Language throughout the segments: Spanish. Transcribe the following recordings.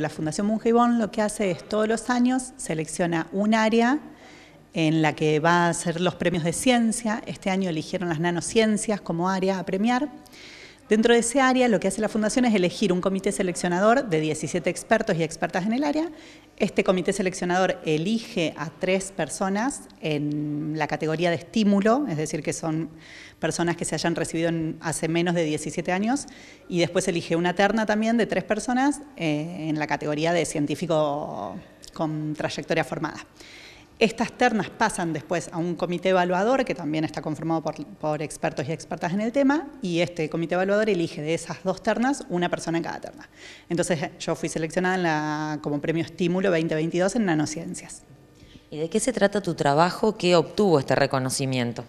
la Fundación Mungibón lo que hace es todos los años selecciona un área en la que va a ser los premios de ciencia. Este año eligieron las nanociencias como área a premiar. Dentro de ese área lo que hace la Fundación es elegir un comité seleccionador de 17 expertos y expertas en el área. Este comité seleccionador elige a tres personas en la categoría de estímulo, es decir, que son personas que se hayan recibido hace menos de 17 años, y después elige una terna también de tres personas eh, en la categoría de científico con trayectoria formada. Estas ternas pasan después a un comité evaluador que también está conformado por, expertos y expertas en el tema y este comité evaluador elige de esas dos ternas una persona en cada terna. Entonces yo fui seleccionada como premio estímulo 2022 en nanociencias. ¿Y de qué se trata tu trabajo ¿Qué obtuvo este reconocimiento?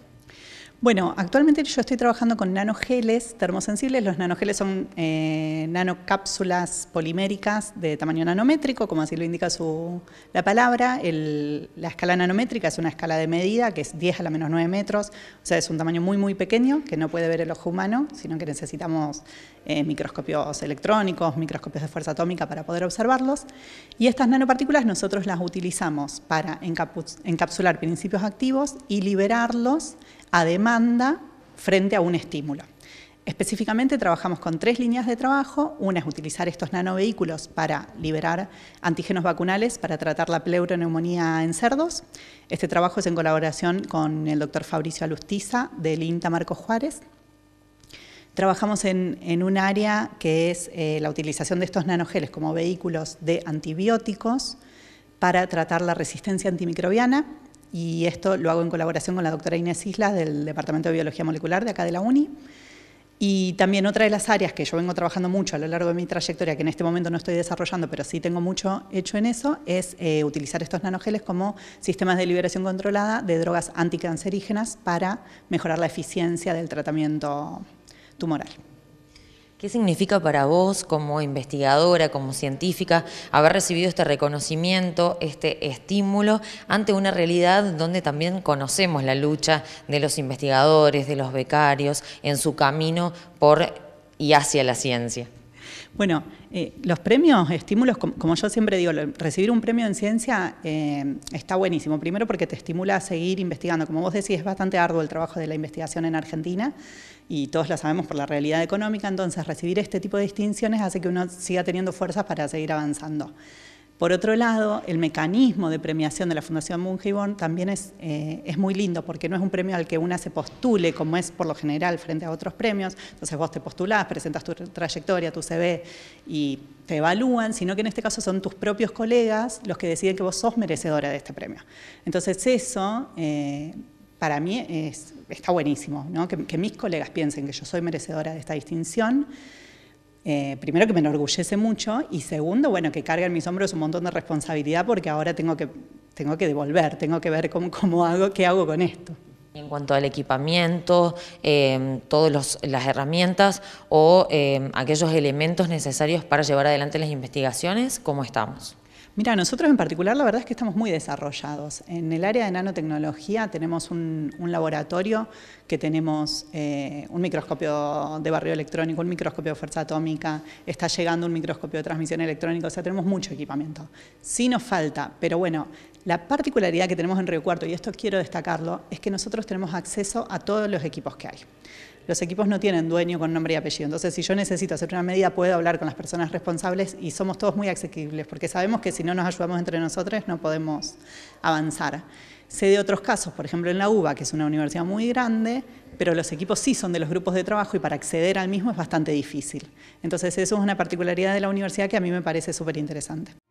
Bueno, actualmente yo estoy trabajando con nanogeles termosensibles. Los nanogeles son eh, nanocápsulas poliméricas de tamaño nanométrico, como así lo indica su, la palabra. la escala nanométrica es una escala de medida que es 10 a la menos 9 metros, o sea, es un tamaño muy, muy pequeño que no puede ver el ojo humano, sino que necesitamos eh, microscopios electrónicos, microscopios de fuerza atómica para poder observarlos. Y estas nanopartículas nosotros las utilizamos para encapsular principios activos y liberarlos a demanda frente a un estímulo. Específicamente trabajamos con tres líneas de trabajo. Una es utilizar estos nanovehículos para liberar antígenos vacunales para tratar la pleuroneumonía en cerdos. Este trabajo es en colaboración con el doctor Fabricio Alustiza del INTA Marco Juárez. Trabajamos en, un área que es eh, la utilización de estos nanogeles como vehículos de antibióticos para tratar la resistencia antimicrobiana y esto lo hago en colaboración con la doctora Inés Islas del Departamento de Biología Molecular de acá de la UNI. Y también otra de las áreas que yo vengo trabajando mucho a lo largo de mi trayectoria, que en este momento no estoy desarrollando, pero sí tengo mucho hecho en eso, es eh, utilizar estos nanogeles como sistemas de liberación controlada de drogas anticancerígenas para mejorar la eficiencia del tratamiento tumoral. ¿Qué significa para vos como investigadora, como científica, haber recibido este reconocimiento, este estímulo ante una realidad donde también conocemos la lucha de los investigadores, de los becarios en su camino por y hacia la ciencia? Bueno, eh, los premios, estímulos, como yo siempre digo, recibir un premio en ciencia eh, está buenísimo. Primero porque te estimula a seguir investigando. Como vos decís, es bastante arduo el trabajo de la investigación en Argentina y todos la sabemos por la realidad económica, entonces recibir este tipo de distinciones hace que uno siga teniendo fuerzas para seguir avanzando. Por otro lado, el mecanismo de premiación de la Fundación Mungibon también es, eh, es, muy lindo porque no es un premio al que una se postule como es por lo general frente a otros premios, entonces vos te postulás, presentas tu trayectoria, tu CV y te evalúan, sino que en este caso son tus propios colegas los que deciden que vos sos merecedora de este premio. Entonces eso... Eh, para mí está buenísimo, ¿no? que, que mis colegas piensen que yo soy merecedora de esta distinción eh, primero que me enorgullece mucho y segundo, bueno, que carga en mis hombros un montón de responsabilidad porque ahora tengo que, tengo que devolver, tengo que ver cómo, hago, qué hago con esto. En cuanto al equipamiento, em, todas las herramientas o em, aquellos elementos necesarios para llevar adelante las investigaciones, ¿cómo estamos? Mira, nosotros en particular la verdad es que estamos muy desarrollados. En el área de nanotecnología tenemos un, laboratorio que tenemos eh, un microscopio de barrio electrónico, un microscopio de fuerza atómica, está llegando un microscopio de transmisión electrónica, o sea, tenemos mucho equipamiento. Sí nos falta, pero bueno, la particularidad que tenemos en Río Cuarto, y esto quiero destacarlo, es que nosotros tenemos acceso a todos los equipos que hay los equipos no tienen dueño con nombre y apellido. Entonces, si yo necesito hacer una medida, puedo hablar con las personas responsables y somos todos muy accesibles porque sabemos que si no nos ayudamos entre nosotros no podemos avanzar. Sé de otros casos, por ejemplo en la UBA, que es una universidad muy grande, pero los equipos sí son de los grupos de trabajo y para acceder al mismo es bastante difícil. Entonces eso es una particularidad de la universidad que a mí me parece súper interesante.